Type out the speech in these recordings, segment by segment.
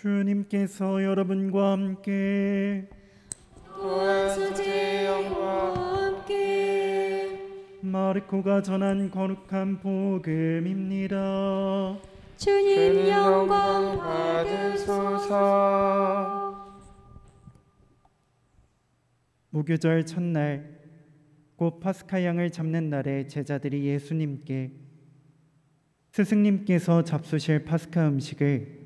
주님께서 여러분과 함께 또한 수지 영과 함께 마르코가 전한 거룩한 복음입니다. 주님 영광 받으소서. 무교절 첫날 곧 파스카 양을 잡는 날에 제자들이 예수님께 스승님께서 잡수실 파스카 음식을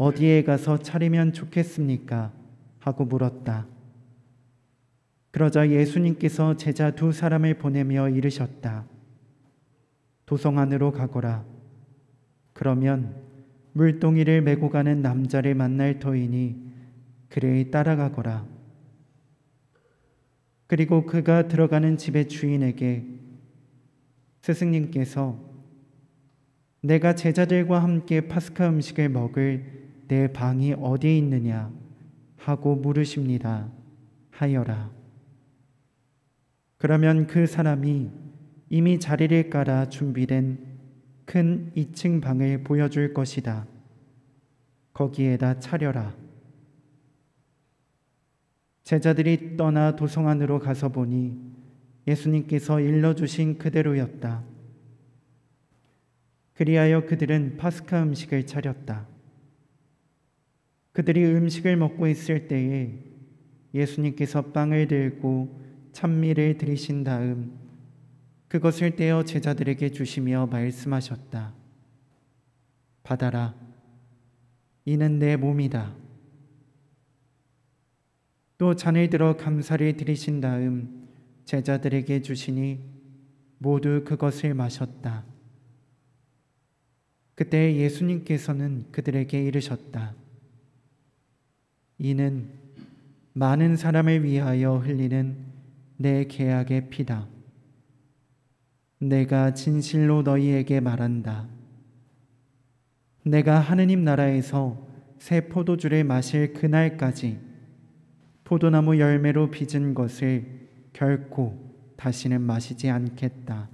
어디에 가서 차리면 좋겠습니까? 하고 물었다. 그러자 예수님께서 제자 두 사람을 보내며 이르셨다. 도성 안으로 가거라. 그러면 물동이를 메고 가는 남자를 만날 터이니 그를 따라가거라. 그리고 그가 들어가는 집의 주인에게 스승님께서 내가 제자들과 함께 파스카 음식을 먹을 내 방이 어디에 있느냐 하고 물으십니다. 하여라. 그러면 그 사람이 이미 자리를 깔아 준비된 큰 2층 방을 보여줄 것이다. 거기에다 차려라. 제자들이 떠나 도성 안으로 가서 보니 예수님께서 일러주신 그대로였다. 그리하여 그들은 파스카 음식을 차렸다. 그들이 음식을 먹고 있을 때에 예수님께서 빵을 들고 찬미를 드리신 다음 그것을 떼어 제자들에게 주시며 말씀하셨다. 받아라. 이는 내 몸이다. 또 잔을 들어 감사를 드리신 다음 제자들에게 주시니 모두 그것을 마셨다. 그때 예수님께서는 그들에게 이르셨다. 이는 많은 사람을 위하여 흘리는 내 계약의 피다. 내가 진실로 너희에게 말한다. 내가 하느님 나라에서 새 포도주를 마실 그날까지 포도나무 열매로 빚은 것을 결코 다시는 마시지 않겠다.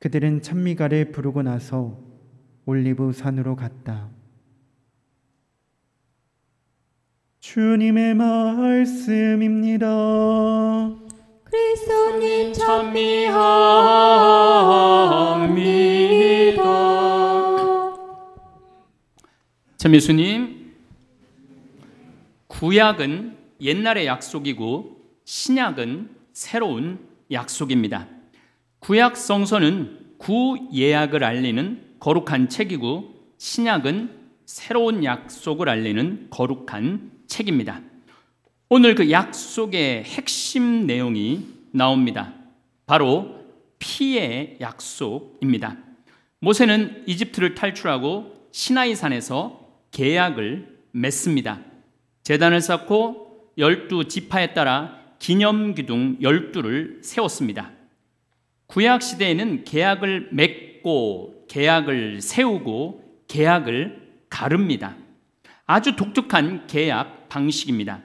그들은 찬미가를 부르고 나서 올리브 산으로 갔다. 주님의 말씀입니다. 그리스도님 찬미합니다. 찬미수님, 구약은 옛날의 약속이고 신약은 새로운 약속입니다. 구약 성서는 구예약을 알리는 거룩한 책이고 신약은 새로운 약속을 알리는 거룩한 책입니다. 오늘 그 약속의 핵심 내용이 나옵니다. 바로 피의 약속입니다. 모세는 이집트를 탈출하고 시나이산에서 계약을 맺습니다. 재단을 쌓고 열두 지파에 따라 기념 기둥 열두를 세웠습니다. 구약 시대에는 계약을 맺고 계약을 세우고 계약을 가릅니다. 아주 독특한 계약 방식입니다.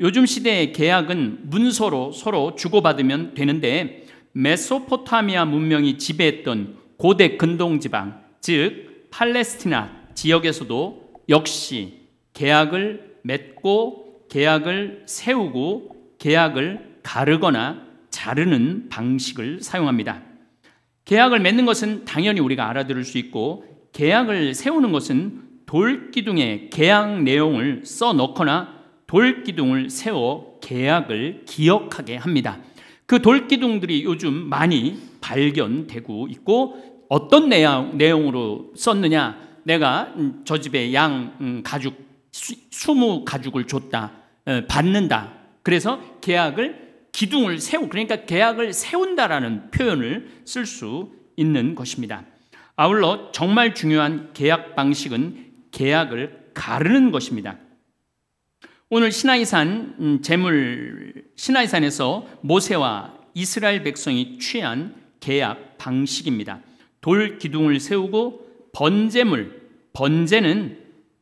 요즘 시대의 계약은 문서로 서로 주고받으면 되는데 메소포타미아 문명이 지배했던 고대 근동지방, 즉 팔레스티나 지역에서도 역시 계약을 맺고 계약을 세우고 계약을 가르거나 자르는 방식을 사용합니다. 계약을 맺는 것은 당연히 우리가 알아들을 수 있고 계약을 세우는 것은 돌기둥에 계약 내용을 써 넣거나 돌기둥을 세워 계약을 기억하게 합니다. 그 돌기둥들이 요즘 많이 발견되고 있고 어떤 내용, 내용으로 썼느냐 내가 음, 저 집에 양 음, 가죽 스무 가죽을 줬다 어, 받는다 그래서 계약을 기둥을 세우 그러니까 계약을 세운다라는 표현을 쓸 수 있는 것입니다 아울러 정말 중요한 계약 방식은 계약을 가르는 것입니다. 오늘 시나이산 음, 재물 시나이산에서 모세와 이스라엘 백성이 취한 계약 방식입니다. 돌 기둥을 세우고 번제물 번제는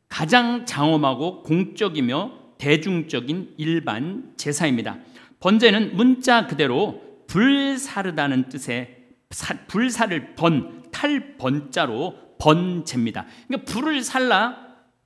가장 장엄하고 공적이며 대중적인 일반 제사입니다. 번제는 문자 그대로 불사르다는 뜻의 불사를 번 탈번자로 번제입니다. 그러니까 불을 살라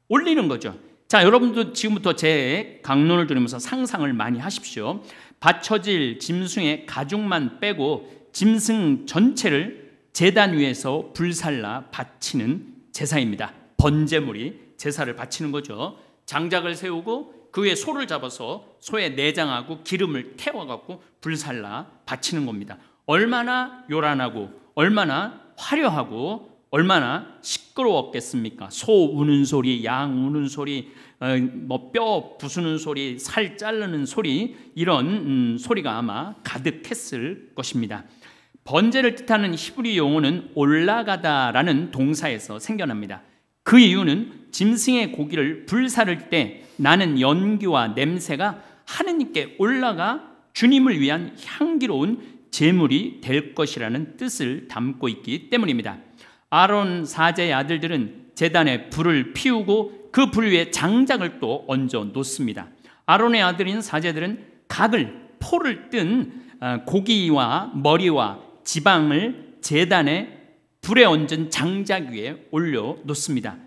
올리는 거죠. 자, 여러분도 지금부터 제 강론을 들으면서 상상을 많이 하십시오. 받쳐질 짐승의 가죽만 빼고 짐승 전체를 재단 위에서 불살라 바치는 제사입니다. 번제물이 제사를 바치는 거죠. 장작을 세우고 그 위에 소를 잡아서 소의 내장하고 기름을 태워갖고 불살라 바치는 겁니다. 얼마나 요란하고 얼마나 화려하고 얼마나 시끄러웠겠습니까? 소 우는 소리, 양 우는 소리, 어, 뭐뼈 부수는 소리, 살 자르는 소리 이런 음, 소리가 아마 가득했을 것입니다. 번제를 뜻하는 히브리 용어는 올라가다라는 동사에서 생겨납니다. 그 이유는 짐승의 고기를 불사를 때 나는 연기와 냄새가 하느님께 올라가 주님을 위한 향기로운 제물이 될 것이라는 뜻을 담고 있기 때문입니다. 아론 사제의 아들들은 재단에 불을 피우고 그 불 위에 장작을 또 얹어 놓습니다. 아론의 아들인 사제들은 각을 포를 뜬 어, 고기와 머리와 지방을 재단에 불에 얹은 장작 위에 올려 놓습니다.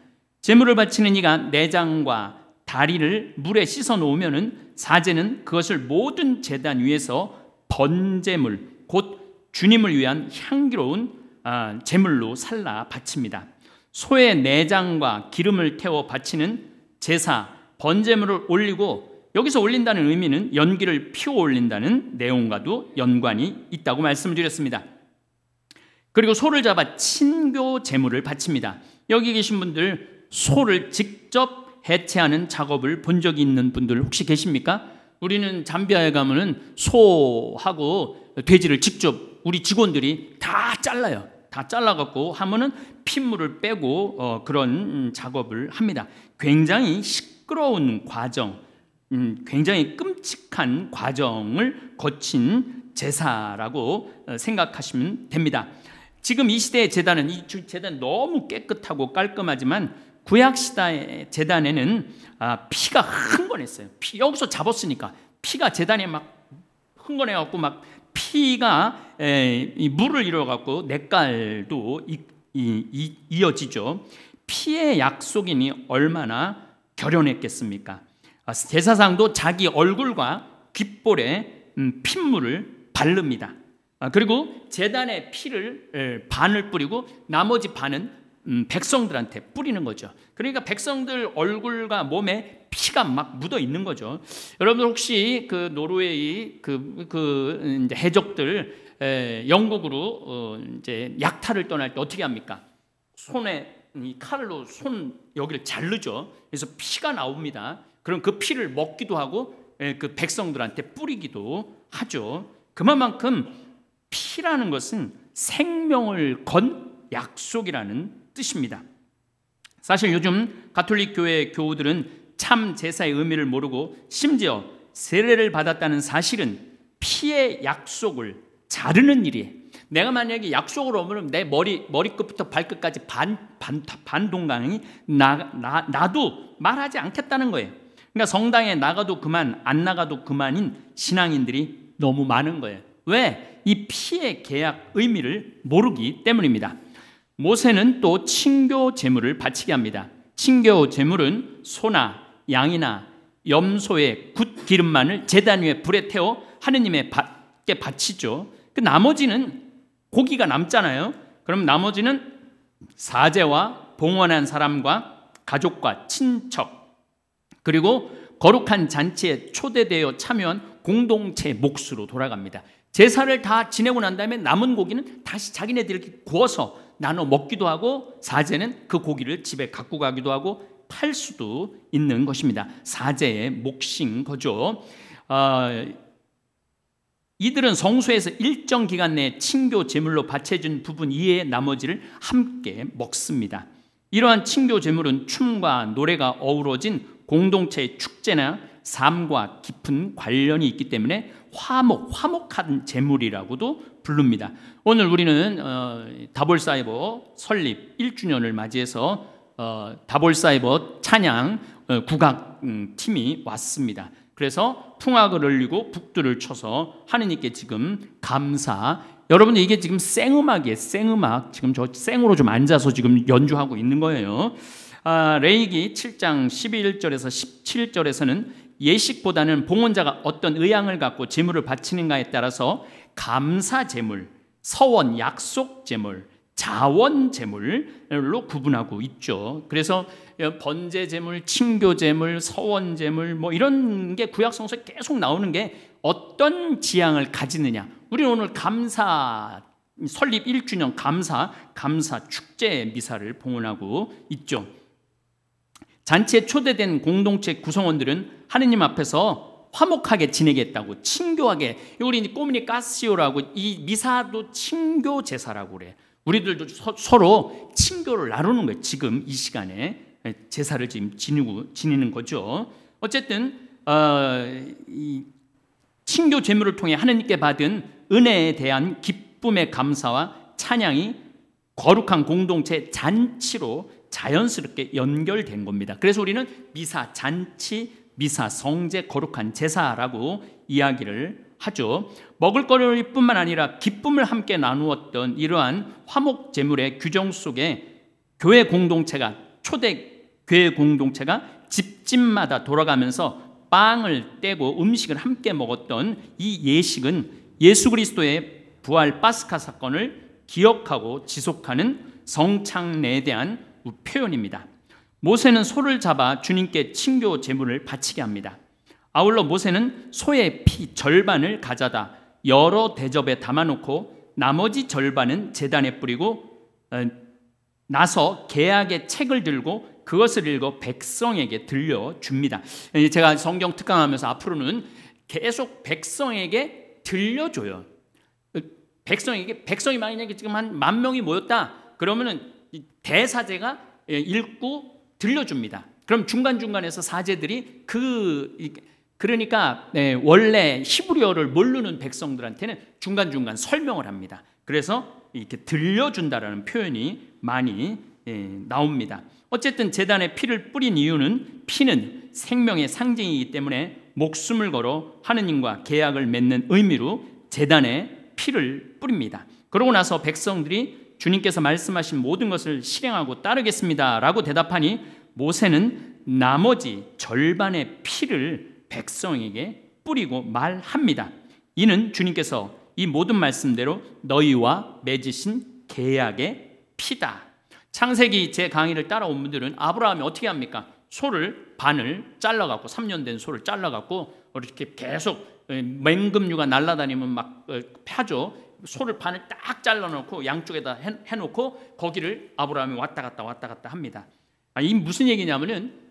제물을 바치는 이가 내장과 다리를 물에 씻어 놓으면은 사제는 그것을 모든 재단 위에서 번제물 곧 주님을 위한 향기로운 아, 제물로 살라 바칩니다. 소의 내장과 기름을 태워 바치는 제사 번제물을 올리고 여기서 올린다는 의미는 연기를 피워 올린다는 내용과도 연관이 있다고 말씀을 드렸습니다. 그리고 소를 잡아 친교 제물을 바칩니다. 여기 계신 분들 소를 직접 해체하는 작업을 본 적이 있는 분들 혹시 계십니까? 우리는 잠비아에 가면은 소하고 돼지를 직접 우리 직원들이 다 잘라요. 다 잘라갖고 하면은 핏물을 빼고 어, 그런 음, 작업을 합니다. 굉장히 시끄러운 과정, 음, 굉장히 끔찍한 과정을 거친 제사라고 어, 생각하시면 됩니다. 지금 이 시대의 재단은 이 재단 너무 깨끗하고 깔끔하지만 구약 시대의 재단에는 아, 피가 흥건했어요. 피 여기서 잡았으니까 피가 재단에 막 흥건해갖고 막 피가 예, 물을 이뤄 갖고 냇갈도 이어지죠. 피의 약속이니 얼마나 결연했겠습니까? 아, 제사상도 자기 얼굴과 귓볼에 음, 핏물을 바릅니다. 아, 그리고 재단에 피를 반을 뿌리고 나머지 반은 음, 백성들한테 뿌리는 거죠. 그러니까 백성들 얼굴과 몸에 피가 막 묻어 있는 거죠. 여러분 혹시 그 노르웨이 그, 그 음, 해적들 예, 영국으로 어, 이제 약탈을 떠날 때 어떻게 합니까? 손에 칼로 손 여기를 자르죠. 그래서 피가 나옵니다. 그럼 그 피를 먹기도 하고 예, 그 백성들한테 뿌리기도 하죠. 그만큼 피라는 것은 생명을 건 약속이라는 뜻입니다. 사실 요즘 가톨릭 교회 교우들은 참 제사의 의미를 모르고 심지어 세례를 받았다는 사실은 피의 약속을 자르는 일이에요. 내가 만약에 약속을 오면 내 머리 머리끝부터 발끝까지 반반반 동강이 나, 나 나도 말하지 않겠다는 거예요. 그러니까 성당에 나가도 그만 안 나가도 그만인 신앙인들이 너무 많은 거예요. 왜? 이 피의 계약 의미를 모르기 때문입니다. 모세는 또 친교 제물을 바치게 합니다. 친교 제물은 소나 양이나 염소의 굿 기름만을 재단 위에 불에 태워 하느님의 밭에 바치죠. 그 나머지는 고기가 남잖아요. 그럼 나머지는 사제와 봉헌한 사람과 가족과 친척 그리고 거룩한 잔치에 초대되어 참여한 공동체 몫으로 돌아갑니다. 제사를 다 지내고 난 다음에 남은 고기는 다시 자기네들이 구워서 나눠 먹기도 하고 사제는 그 고기를 집에 갖고 가기도 하고 팔 수도 있는 것입니다. 사제의 몫인 거죠. 어, 이들은 성소에서 일정 기간 내에 친교 제물로 바쳐준 부분 이외의 나머지를 함께 먹습니다. 이러한 친교 제물은 춤과 노래가 어우러진 공동체의 축제나 삶과 깊은 관련이 있기 때문에 화목, 화목한 제물이라고도 부릅니다. 오늘 우리는 어, 다볼사이버 설립 1주년을 맞이해서 어, 다볼사이버 찬양 어, 국악 음, 팀이 왔습니다. 그래서 풍악을 울리고 북두를 쳐서 하느님께 지금 감사. 여러분 이게 지금 생음악이에요. 생음악. 지금 저 생으로 좀 앉아서 지금 연주하고 있는 거예요. 아, 레이기 7장 11절에서 17절에서는 예식보다는 봉헌자가 어떤 의향을 갖고 제물을 바치는가에 따라서 감사 제물, 서원, 약속 제물, 자원 재물로 구분하고 있죠. 그래서 어, 번제 재물, 친교 재물, 서원 재물 뭐 이런 게 구약 성서에 계속 나오는 게 어떤 지향을 가지느냐. 우리는 오늘 감사 설립 1주년 감사 감사 축제 미사를 봉헌하고 있죠. 잔치에 초대된 공동체 구성원들은 하느님 앞에서 화목하게 지내겠다고 친교하게 우리 꼬미니 까시오라고 이 미사도 친교 제사라고 그래. 우리들도 서, 로 친교를 나누는 거예요. 지금 이 시간에 예, 제사를 지금 지니고, 지니는 거죠. 어쨌든 어, 이 친교 제물을 통해 하나님께 받은 은혜에 대한 기쁨의 감사와 찬양이 거룩한 공동체 잔치로 자연스럽게 연결된 겁니다. 그래서 우리는 미사 잔치, 미사 성제, 거룩한 제사라고 이야기를 하죠. 먹을거리뿐만 아니라 기쁨을 함께 나누었던 이러한 화목 제물의 규정 속에 교회 공동체가 초대 교회 공동체가 집집마다 돌아가면서 빵을 떼고 음식을 함께 먹었던 이 예식은 예수 그리스도의 부활 파스카 사건을 기억하고 지속하는 성창례에 대한 표현입니다. 모세는 소를 잡아 주님께 친교 제물을 바치게 합니다. 아울러 모세는 소의 피 절반을 가져다 여러 대접에 담아놓고 나머지 절반은 재단에 뿌리고 어, 나서 계약의 책을 들고 그것을 읽어 백성에게 들려줍니다. 예, 제가 성경 특강하면서 앞으로는 계속 백성에게 들려줘요. 어, 백성에게 백성이 만약에 지금 한 만 명이 모였다 그러면은 대사제가 예, 읽고 들려줍니다. 그럼 중간 중간에서 사제들이 그 그러니까 네, 원래 히브리어를 모르는 백성들한테는 중간중간 설명을 합니다. 그래서 이렇게 들려준다라는 표현이 많이 예, 나옵니다. 어쨌든 재단에 피를 뿌린 이유는 피는 생명의 상징이기 때문에 목숨을 걸어 하느님과 계약을 맺는 의미로 재단에 피를 뿌립니다. 그러고 나서 백성들이 주님께서 말씀하신 모든 것을 실행하고 따르겠습니다라고 대답하니 모세는 나머지 절반의 피를 백성에게 뿌리고 말합니다. 이는 주님께서 이 모든 말씀대로 너희와 맺으신 계약의 피다. 창세기 제 강의를 따라온 분들은 아브라함이 어떻게 합니까? 소를 반을 잘라갖고 3년 된 소를 잘라갖고 이렇게 계속 맹금류가 날아다니면 막 어, 펴죠. 소를 반을 딱 잘라놓고 양쪽에다 해놓고 거기를 아브라함이 왔다 갔다 왔다 갔다 합니다. 아, 이 무슨 얘기냐면은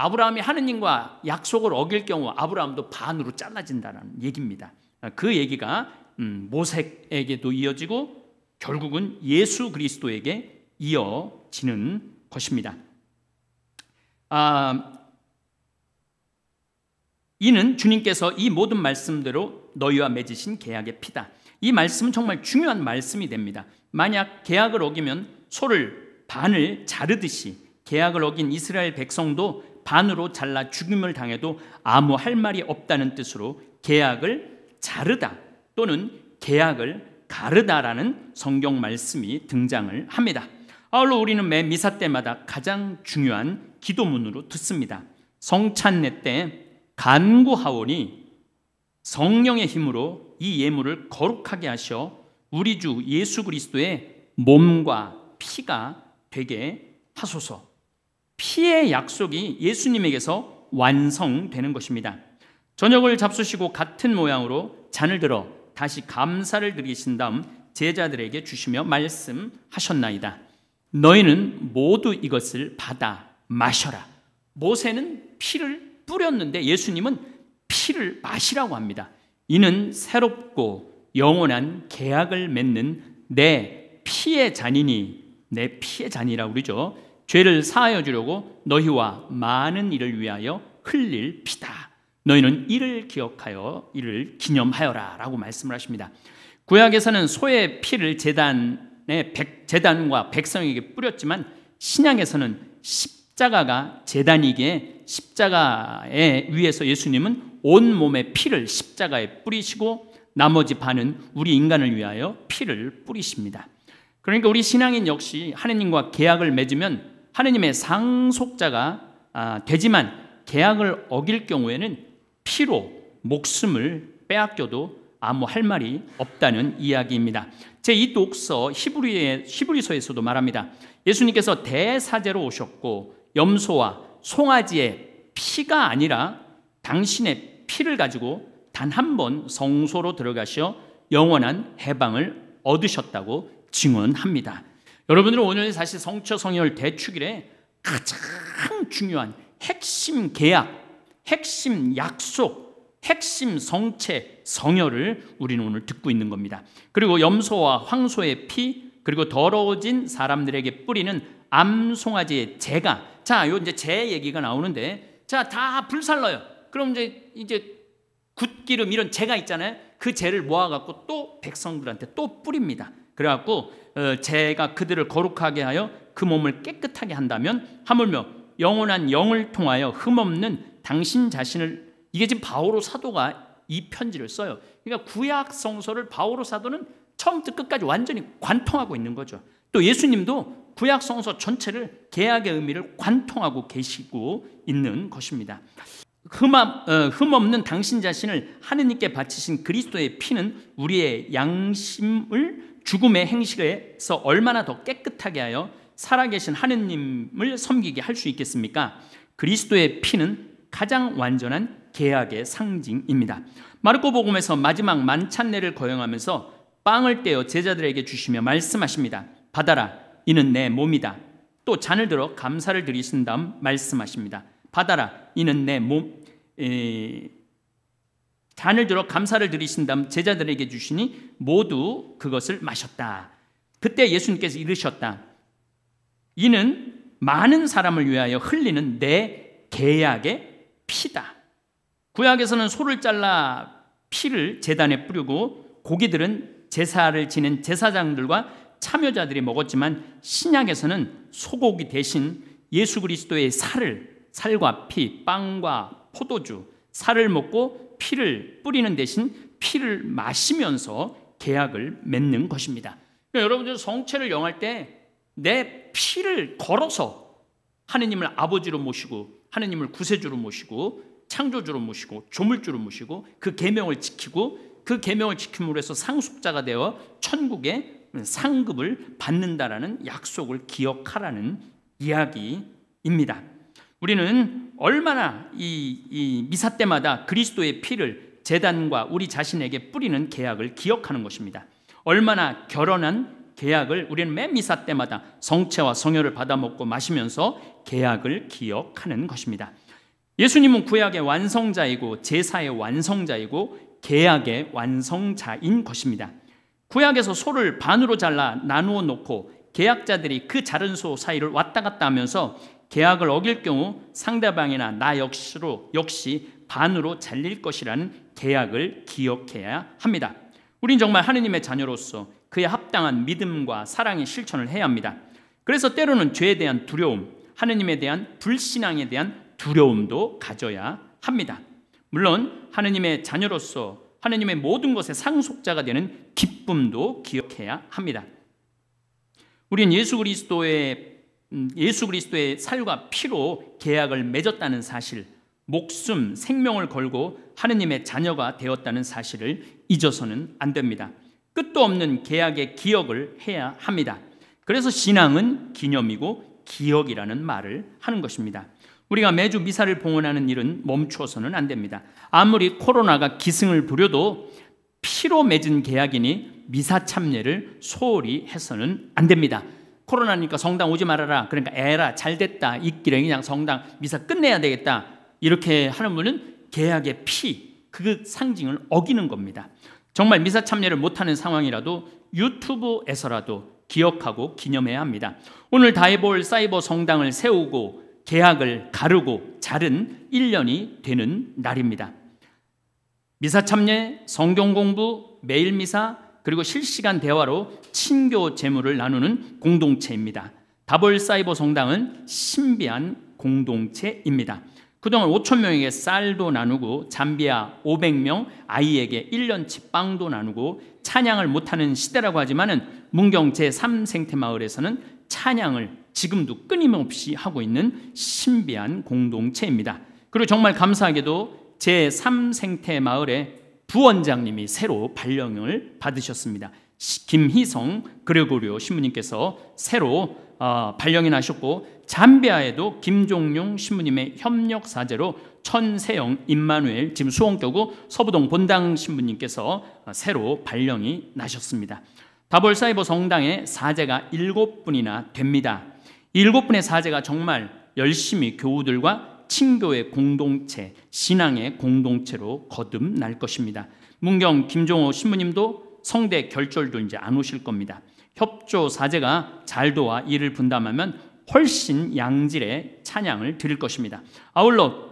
아브라함이 하느님과 약속을 어길 경우 아브라함도 반으로 잘라진다는 얘기입니다. 그 얘기가 음, 모색에게도 이어지고 결국은 예수 그리스도에게 이어지는 것입니다. 아, 이는 주님께서 이 모든 말씀대로 너희와 맺으신 계약의 피다. 이 말씀은 정말 중요한 말씀이 됩니다. 만약 계약을 어기면 소를 반을 자르듯이 계약을 어긴 이스라엘 백성도 반으로 잘라 죽임을 당해도 아무 할 말이 없다는 뜻으로 계약을 자르다 또는 계약을 가르다라는 성경 말씀이 등장을 합니다. 아울러 우리는 매 미사 때마다 가장 중요한 기도문으로 듣습니다. 성찬례 때 간구하오니 성령의 힘으로 이 예물을 거룩하게 하셔 우리 주 예수 그리스도의 몸과 피가 되게 하소서. 피의 약속이 예수님에게서 완성되는 것입니다. 저녁을 잡수시고 같은 모양으로 잔을 들어 다시 감사를 드리신 다음 제자들에게 주시며 말씀하셨나이다. 너희는 모두 이것을 받아 마셔라. 모세는 피를 뿌렸는데 예수님은 피를 마시라고 합니다. 이는 새롭고 영원한 계약을 맺는 내 피의 잔이니 내 피의 잔이라 우리죠. 죄를 사하여 주려고 너희와 많은 이를 위하여 흘릴 피다. 너희는 이를 기억하여 이를 기념하여라 라고 말씀을 하십니다. 구약에서는 소의 피를 재단에 백, 재단과 백성에게 뿌렸지만 신약에서는 십자가가 재단이기에 십자가에 위에서 예수님은 온 몸의 피를 십자가에 뿌리시고 나머지 반은 우리 인간을 위하여 피를 뿌리십니다. 그러니까 우리 신앙인 역시 하느님과 계약을 맺으면 하느님의 상속자가 아, 되지만 계약을 어길 경우에는 피로 목숨을 빼앗겨도 아무 할 말이 없다는 이야기입니다. 제2 독서 히브리에, 히브리서에서도 말합니다. 예수님께서 대사제로 오셨고 염소와 송아지의 피가 아니라 당신의 피를 가지고 단 한 번 성소로 들어가시어 영원한 해방을 얻으셨다고 증언합니다. 여러분들은 오늘 사실 성처 성혈 대축일에 가장 중요한 핵심 계약, 핵심 약속, 핵심 성체, 성혈을 우리는 오늘 듣고 있는 겁니다. 그리고 염소와 황소의 피, 그리고 더러워진 사람들에게 뿌리는 암송아지의 재가. 자, 요 이제 재 얘기가 나오는데, 자, 다 불살러요. 그럼 이제 이제 굿기름 이런 재가 있잖아요. 그 재를 모아갖고 또 백성들한테 또 뿌립니다. 그래갖고 어, 제가 그들을 거룩하게 하여 그 몸을 깨끗하게 한다면 하물며 영원한 영을 통하여 흠없는 당신 자신을 이게 지금 바오로 사도가 이 편지를 써요. 그러니까 구약 성서를 바오로 사도는 처음부터 끝까지 완전히 관통하고 있는 거죠. 또 예수님도 구약 성서 전체를 계약의 의미를 관통하고 계시고 있는 것입니다. 어, 흠, 없는 당신 자신을 하느님께 바치신 그리스도의 피는 우리의 양심을 죽음의 행식에서 얼마나 더 깨끗하게 하여 살아계신 하느님을 섬기게 할 수 있겠습니까? 그리스도의 피는 가장 완전한 계약의 상징입니다. 마르코복음에서 마지막 만찬례를 거행하면서 빵을 떼어 제자들에게 주시며 말씀하십니다. 받아라 이는 내 몸이다. 또 잔을 들어 감사를 드리신 다음 말씀하십니다. 받아라. 이는 내 몸, 에, 잔을 들어 감사를 드리신 다음 제자들에게 주시니 모두 그것을 마셨다. 그때 예수님께서 이르셨다. 이는 많은 사람을 위하여 흘리는 내 계약의 피다. 구약에서는 소를 잘라 피를 재단에 뿌리고 고기들은 제사를 지낸 제사장들과 참여자들이 먹었지만 신약에서는 소고기 대신 예수 그리스도의 살을 살과 피, 빵과 포도주, 살을 먹고 피를 뿌리는 대신 피를 마시면서 계약을 맺는 것입니다. 그러니까 여러분들 성체를 영할 때 내 피를 걸어서 하느님을 아버지로 모시고 하느님을 구세주로 모시고 창조주로 모시고 조물주로 모시고 그 계명을 지키고 그 계명을 지킴으로 해서 상속자가 되어 천국의 상급을 받는다라는 약속을 기억하라는 이야기입니다. 우리는 얼마나 이, 이 미사 때마다 그리스도의 피를 재단과 우리 자신에게 뿌리는 계약을 기억하는 것입니다. 얼마나 결혼한 계약을 우리는 매 미사 때마다 성체와 성혈을 받아먹고 마시면서 계약을 기억하는 것입니다. 예수님은 구약의 완성자이고 제사의 완성자이고 계약의 완성자인 것입니다. 구약에서 소를 반으로 잘라 나누어 놓고 계약자들이 그 자른 소 사이를 왔다 갔다 하면서 계약을 어길 경우 상대방이나 나 역시로 역시 반으로 잘릴 것이라는 계약을 기억해야 합니다. 우린 정말 하느님의 자녀로서 그에 합당한 믿음과 사랑의 실천을 해야 합니다. 그래서 때로는 죄에 대한 두려움, 하느님에 대한 불신앙에 대한 두려움도 가져야 합니다. 물론 하느님의 자녀로서 하느님의 모든 것의 상속자가 되는 기쁨도 기억해야 합니다. 우린 예수 그리스도의 음, 예수 그리스도의 살과 피로 계약을 맺었다는 사실, 목숨, 생명을 걸고 하느님의 자녀가 되었다는 사실을 잊어서는 안 됩니다. 끝도 없는 계약의 기억을 해야 합니다. 그래서 신앙은 기념이고 기억이라는 말을 하는 것입니다. 우리가 매주 미사를 봉헌하는 일은 멈춰서는안 됩니다. 아무리 코로나가 기승을 부려도 피로 맺은 계약이니 미사 참례를 소홀히 해서는 안 됩니다. 코로나니까 성당 오지 말아라. 그러니까 에라 잘 됐다. 이기령 그냥 성당 미사 끝내야 되겠다. 이렇게 하는 분은 계약의 피그 상징을 어기는 겁니다. 정말 미사 참여를 못하는 상황이라도 유튜브에서라도 기억하고 기념해야 합니다. 오늘 다이볼 사이버 성당을 세우고 계약을 가르고 자른 1년이 되는 날입니다. 미사 참여, 성경 공부, 매일 미사, 그리고 실시간 대화로 친교 재물을 나누는 공동체입니다. 다볼 사이버 성당은 신비한 공동체입니다. 그동안 5천 명에게 쌀도 나누고 잠비아 500명 아이에게 1년치 빵도 나누고 찬양을 못하는 시대라고 하지만은 문경 제3 생태 마을에서는 찬양을 지금도 끊임없이 하고 있는 신비한 공동체입니다. 그리고 정말 감사하게도 제3 생태 마을에 부원장님이 새로 발령을 받으셨습니다. 김희성 그레고리오 신부님께서 새로 어, 발령이 나셨고 잠비아에도 김종용 신부님의 협력 사제로 천세영 임마누엘 지금 수원교구 서부동 본당 신부님께서 어, 새로 발령이 나셨습니다. 다볼사이버 성당의 사제가 일곱 분이나 됩니다. 일곱 분의 사제가 정말 열심히 교우들과 친교의 공동체, 신앙의 공동체로 거듭날 것입니다. 문경 김종호 신부님도 성대 결절도 이제 안 오실 겁니다. 협조 사제가 잘도와 일을 분담하면 훨씬 양질의 찬양을 드릴 것입니다. 아울러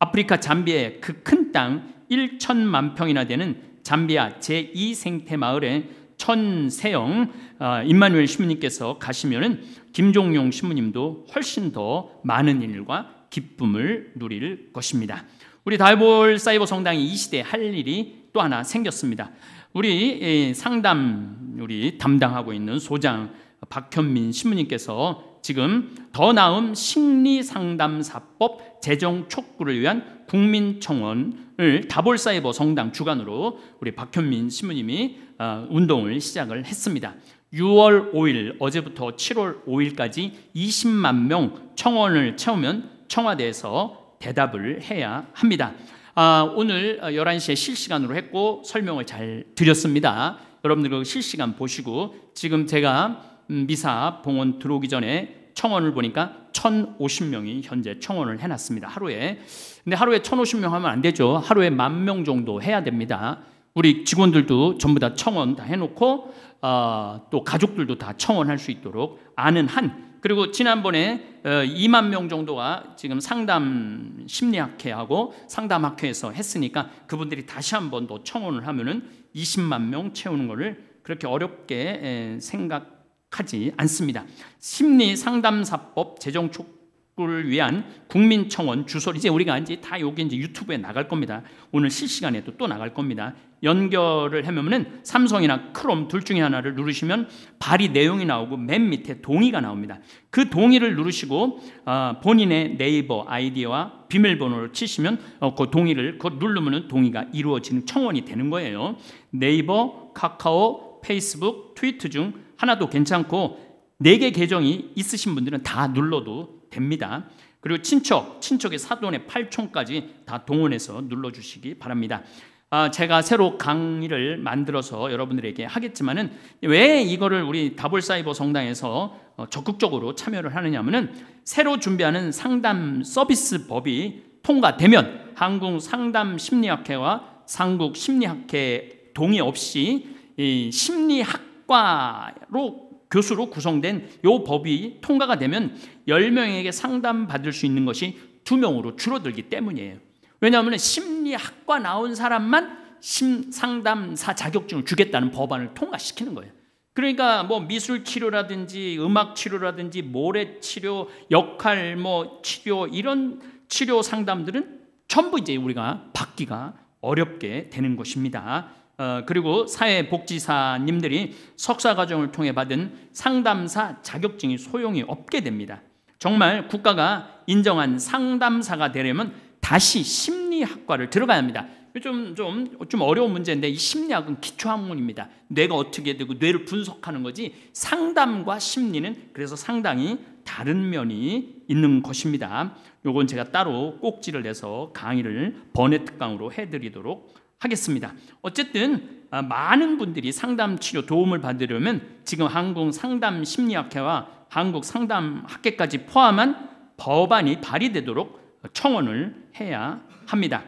아프리카 잠비의 그 큰 땅 1천만 평이나 되는 잠비아 제2생태 마을에 천세영 아, 임마누엘 신부님께서 가시면 김종용 신부님도 훨씬 더 많은 일과 기쁨을 누릴 것입니다. 우리 달볼 사이버 성당이 이 시대에 할 일이 또 하나 생겼습니다. 우리 예, 상담 우리 담당하고 있는 소장 박현민 신부님께서 지금 더 나음 심리 상담 사법 제정 촉구를 위한 국민 청원을 다볼 사이버 성당 주관으로 우리 박현민 신부님이 어, 운동을 시작을 했습니다. 6월 5일 어제부터 7월 5일까지 20만 명 청원을 채우면 청와대에서 대답을 해야 합니다. 아, 오늘 11시에 어, 실시간으로 했고 설명을 잘 드렸습니다. 여러분들 그 실시간 보시고 지금 제가 음, 미사 봉원 들어오기 전에 청원을 보니까 1,050명이 현재 청원을 해놨습니다. 하루에. 근데 하루에 1,050명 하면 안 되죠. 하루에 만 명 정도 해야 됩니다. 우리 직원들도 전부 다 청원 다 해놓고 어, 또 가족들도 다 청원할 수 있도록 아는 한 그리고 지난번에 2만 어, 명 정도가 지금 상담 심리학회하고 상담학회에서 했으니까 그분들이 다시 한 번 더 청원을 하면은 20만 명 채우는 거를 그렇게 어렵게 생각하지 않습니다. 심리 상담사법 제정 촉를 위한 국민청원 주소를 이제 우리가 이제 다 여기 이제 유튜브에 나갈 겁니다. 오늘 실시간에 도또 나갈 겁니다. 연결을 하면은 삼성이나 크롬 둘 중에 하나를 누르시면 발의 내용이 나오고 맨 밑에 동의가 나옵니다. 그 동의를 누르시고 어, 본인의 네이버 아이디와 비밀번호를 치시면 어, 그 동의를 그 누르면은 동의가 이루어지는 청원이 되는 거예요. 네이버, 카카오, 페이스북, 트위터 중 하나도 괜찮고 네 개 계정이 있으신 분들은 다 눌러도 됩니다. 그리고 친척, 친척의 사돈의 팔촌까지 다 동원해서 눌러주시기 바랍니다. 아, 제가 새로 강의를 만들어서 여러분들에게 하겠지만은 왜 이거를 우리 다볼 사이버 성당에서 어, 적극적으로 참여를 하느냐면은 새로 준비하는 상담 서비스 법이 통과되면 한국 상담 심리학회와 상국 심리학회 동의 없이 심리학과로 교수로 구성된 요 법이 통과가 되면 10명에게 상담받을 수 있는 것이 2명으로 줄어들기 때문이에요. 왜냐하면 심리학과 나온 사람만 심상담사 자격증을 주겠다는 법안을 통과시키는 거예요. 그러니까 뭐 미술 치료라든지 음악 치료라든지 모래 치료, 역할 뭐 치료 이런 치료 상담들은 전부 이제 우리가 받기가 어렵게 되는 것입니다. 어, 그리고 사회복지사님들이 석사과정을 통해 받은 상담사 자격증이 소용이 없게 됩니다. 정말 국가가 인정한 상담사가 되려면 다시 심리학과를 들어가야 합니다. 좀, 좀, 좀 어려운 문제인데 이 심리학은 기초학문입니다. 뇌가 어떻게 되고 뇌를 분석하는 거지 상담과 심리는 그래서 상당히 다른 면이 있는 것입니다. 요건 제가 따로 꼭지를 내서 강의를 번외 특강으로 해드리도록 하겠습니다. 어쨌든 아, 많은 분들이 상담 치료 도움을 받으려면 지금 한국 상담 심리학회와 한국 상담학회까지 포함한 법안이 발의되도록 청원을 해야 합니다.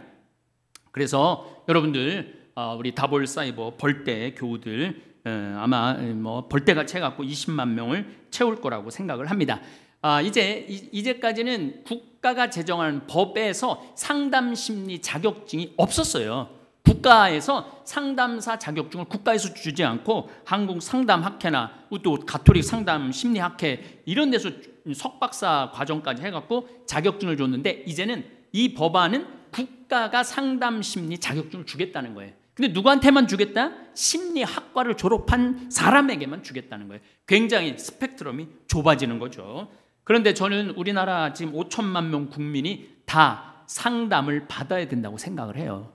그래서 여러분들 아, 우리 다볼 사이버 벌떼 교우들 어, 아마 어, 뭐 벌떼같이 갖고 20만 명을 채울 거라고 생각을 합니다. 아, 이제 이제까지는 국가가 제정한 법에서 상담 심리 자격증이 없었어요. 국가에서 상담사 자격증을 국가에서 주지 않고 한국 상담학회나 또 가톨릭 상담 심리학회 이런 데서 석박사 과정까지 해갖고 자격증을 줬는데 이제는 이 법안은 국가가 상담 심리 자격증을 주겠다는 거예요. 근데 누구한테만 주겠다? 심리학과를 졸업한 사람에게만 주겠다는 거예요. 굉장히 스펙트럼이 좁아지는 거죠. 그런데 저는 우리나라 지금 5천만 명 국민이 다 상담을 받아야 된다고 생각을 해요.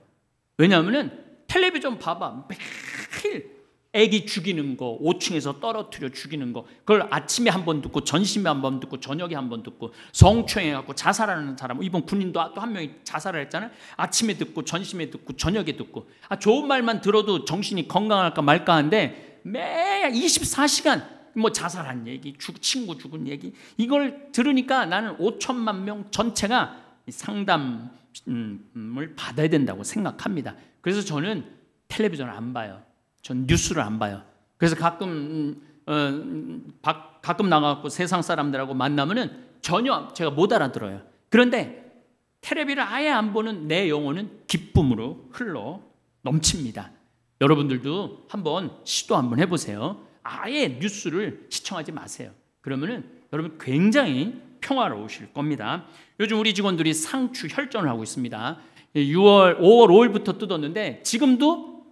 왜냐하면 텔레비전 봐봐. 매일 애기 죽이는 거, 5층에서 떨어뜨려 죽이는 거. 그걸 아침에 한 번 듣고 전심에 한 번 듣고 저녁에 한 번 듣고 성추행해 갖고 자살하는 사람. 이번 군인도 또 한 명이 자살을 했잖아요. 아침에 듣고 전심에 듣고 저녁에 듣고. 아, 좋은 말만 들어도 정신이 건강할까 말까 한데 매일 24시간 뭐 자살한 얘기, 죽, 친구 죽은 얘기 이걸 들으니까 나는 5천만 명 전체가 상담 을 받아야 된다고 생각합니다. 그래서 저는 텔레비전을 안 봐요. 전 뉴스를 안 봐요. 그래서 가끔 어, 바, 가끔 나가고 세상 사람들하고 만나면은 전혀 제가 못 알아들어요. 그런데 텔레비를 아예 안 보는 내 영혼은 기쁨으로 흘러 넘칩니다. 여러분들도 한번 시도 한번 해보세요. 아예 뉴스를 시청하지 마세요. 그러면은 여러분 굉장히 평화로우실 겁니다. 요즘 우리 직원들이 상추 혈전을 하고 있습니다. 6월, 예, 5월, 5일부터 뜯었는데 지금도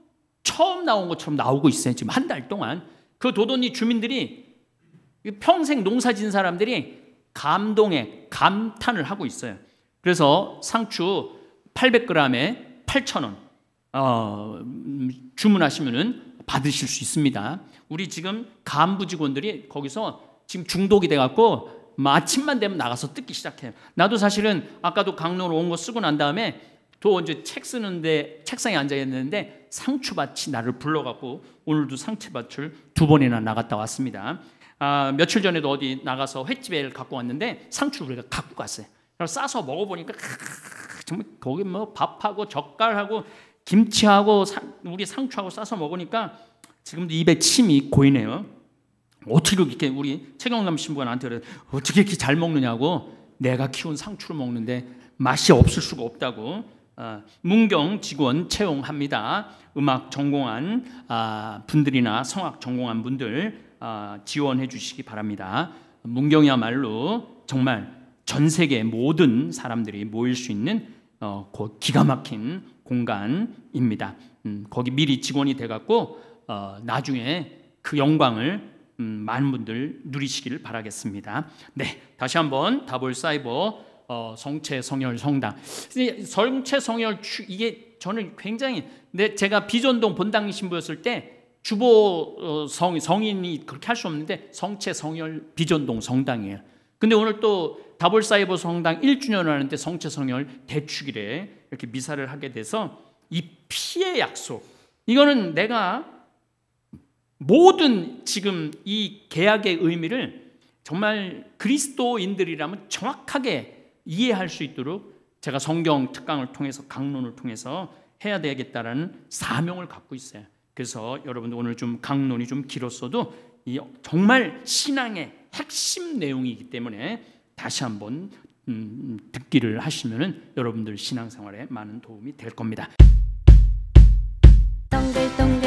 처음 나온 것처럼 나오고 있어요. 지금 한 달 동안. 그 도돈이 주민들이 평생 농사 진 사람들이 감동에 감탄을 하고 있어요. 그래서 상추 800g에 8,000원 어, 음, 주문하시면은 받으실 수 있습니다. 우리 지금 간부 직원들이 거기서 지금 중독이 돼 갖고 마침만 뭐 되면 나가서 뜯기 시작해요. 나도 사실은 아까도 강릉으온거 쓰고 난 다음에 또 이제 책 쓰는데 책상에 앉아 있는데 상추밭이 나를 불러갖고 오늘도 상추밭을 두 번이나 나갔다 왔습니다. 아, 며칠 전에도 어디 나가서 횟집에 갖고 왔는데 상추를 우리가 갖고 갔어요. 그래 싸서 먹어보니까 크으, 정말 거기 뭐 밥하고 젓갈하고 김치하고 사, 우리 상추하고 싸서 먹으니까 지금도 입에 침이 고이네요. 어떻게 그렇게 우리 최경남 신부가 나한테 그래 어떻게 이렇게 잘 먹느냐고 내가 키운 상추를 먹는데 맛이 없을 수가 없다고 어, 문경 직원 채용합니다. 음악 전공한 어, 분들이나 성악 전공한 분들 어, 지원해 주시기 바랍니다. 문경이야말로 정말 전 세계 모든 사람들이 모일 수 있는 어, 기가 막힌 공간입니다. 음, 거기 미리 직원이 돼갖고 어, 나중에 그 영광을 음, 많은 분들 누리시길 바라겠습니다. 네, 다시 한번 다볼 사이버 어, 성체 성혈 성당. 성체 성혈 이게 저는 굉장히 내 네, 제가 비전동 본당 신부였을 때 주보 어, 성 성인이 그렇게 할 수 없는데 성체 성혈 비전동 성당이에요. 근데 오늘 또 다볼 사이버 성당 1주년을 하는데 성체 성혈 대축일에 이렇게 미사를 하게 돼서 이 피의 약속 이거는 내가 모든 지금 이 계약의 의미를 정말 그리스도인들이라면 정확하게 이해할 수 있도록 제가 성경 특강을 통해서 강론을 통해서 해야 되겠다라는 사명을 갖고 있어요. 그래서 여러분들 오늘 좀 강론이 좀 길었어도 이 정말 신앙의 핵심 내용이기 때문에 다시 한번 음, 듣기를 하시면은 여러분들 신앙생활에 많은 도움이 될 겁니다. 동글동글